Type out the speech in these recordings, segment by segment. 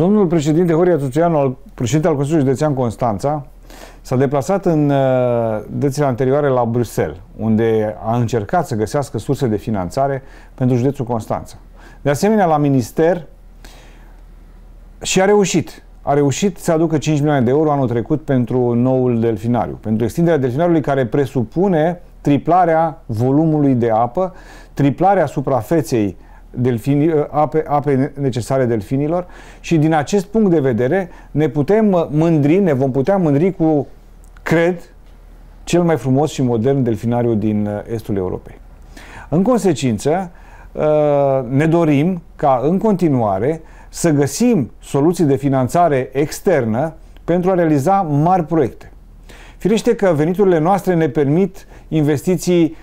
Domnul președinte Horia Tuțuianu, al, președinte al Consiliului Județean Constanța, s-a deplasat în uh, dățile anterioare la Bruxelles, unde a încercat să găsească surse de finanțare pentru județul Constanța. De asemenea, la minister și a reușit. A reușit să aducă 5 milioane de euro anul trecut pentru noul delfinariu, pentru extinderea delfinariului care presupune triplarea volumului de apă, triplarea suprafeței uh, delfini, ă, ape, ape necesare delfinilor și din acest punct de vedere ne putem ă, mândri, ne vom putea mândri cu, cred, cel mai frumos și modern delfinariu din ă, estul Europei. În consecință, ne dorim ca în continuare să găsim soluții de finanțare externă pentru a realiza mari proiecte. Firește că veniturile noastre ne permit investiții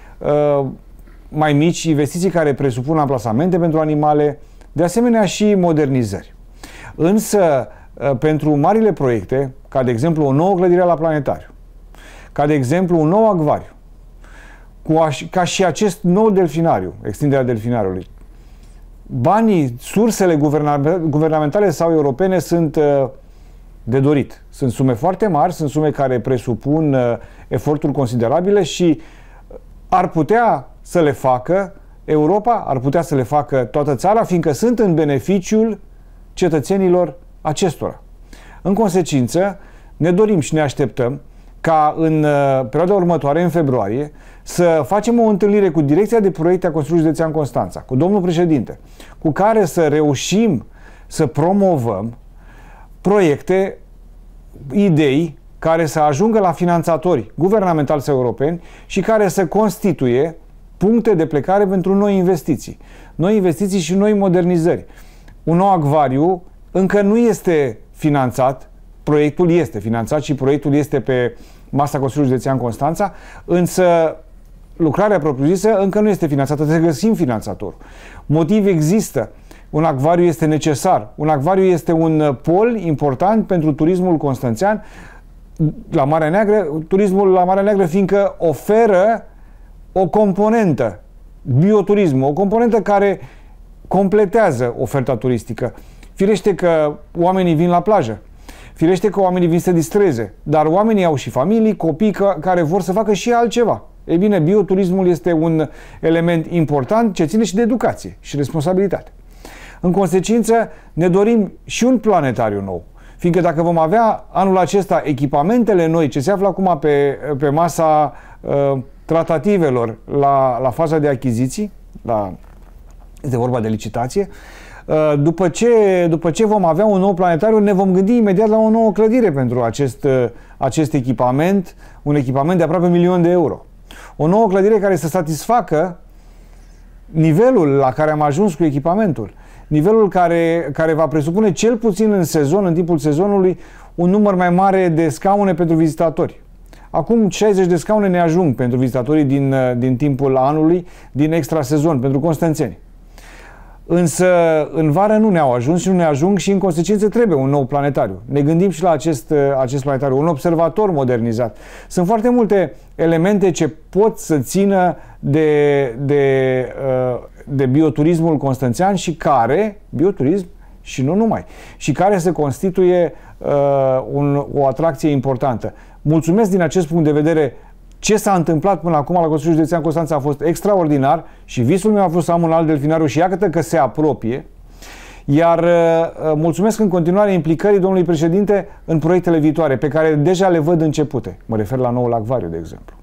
mai mici, investiții care presupun amplasamente pentru animale, de asemenea și modernizări. Însă, ă, pentru marile proiecte, ca de exemplu o nouă clădire la planetariu, ca de exemplu un nou acvariu, cu aș, ca și acest nou delfinariu, extinderea delfinariului, banii, sursele guvernamentale sau europene sunt ă, de dorit. Sunt sume foarte mari, sunt sume care presupun ă, eforturi considerabile și ar putea să le facă Europa, ar putea să le facă toată țara, fiindcă sunt în beneficiul cetățenilor acestora. În consecință, ne dorim și ne așteptăm ca în uh, perioada următoare, în februarie, să facem o întâlnire cu Direcția de Proiecte a Consiliului Județean Constanța, cu domnul președinte, cu care să reușim să promovăm proiecte, idei care să ajungă la finanțatori guvernamentali sau europeni și care să constituie puncte de plecare pentru noi investiții. Noi investiții și noi modernizări. Un nou acvariu încă nu este finanțat, proiectul este finanțat și proiectul este pe masa Consiliului Județean Constanța, însă lucrarea propriu-zisă încă nu este finanțată, trebuie să găsim finanțatorul. Motiv există. Un acvariu este necesar. Un acvariu este un pol important pentru turismul constanțean la Marea Neagră, turismul la Marea Neagră fiindcă oferă o componentă, bioturism, o componentă care completează oferta turistică. Firește că oamenii vin la plajă, firește că oamenii vin să distreze, dar oamenii au și familii, copii că, care vor să facă și altceva. Ei bine, bioturismul este un element important ce ține și de educație și responsabilitate. În consecință, ne dorim și un planetariu nou. Fiindcă dacă vom avea anul acesta echipamentele noi ce se află acum pe, pe masa uh, tratativelor la, la faza de achiziții, la, da, este vorba de licitație, uh, după ce, după ce vom avea un nou planetariu, ne vom gândi imediat la o nouă clădire pentru acest, uh, acest echipament, un echipament de aproape un milion de euro. O nouă clădire care să satisfacă nivelul la care am ajuns cu echipamentul. Nivelul care, care va presupune cel puțin în sezon, în timpul sezonului, un număr mai mare de scaune pentru vizitatori. Acum 60 de scaune ne ajung pentru vizitatorii din, uh, din timpul anului, din extra sezon, pentru constanțeni. Însă în vară nu ne-au ajuns și nu ne ajung și în consecință trebuie un nou planetariu. Ne gândim și la acest, uh, acest planetariu, un observator modernizat. Sunt foarte multe elemente ce pot să țină de, de, uh, de bioturismul constanțean și care, bioturism, și nu numai, și care se constituie uh, un, o atracție importantă. Mulțumesc din acest punct de vedere ce s-a întâmplat până acum la Consiliul Județean Constanța a fost extraordinar și visul meu a fost să am un alt delfinariu și iată că se apropie. Iar uh, uh mulțumesc în continuare implicării domnului președinte în proiectele viitoare, pe care deja le văd începute. Mă refer la noul acvariu, de exemplu.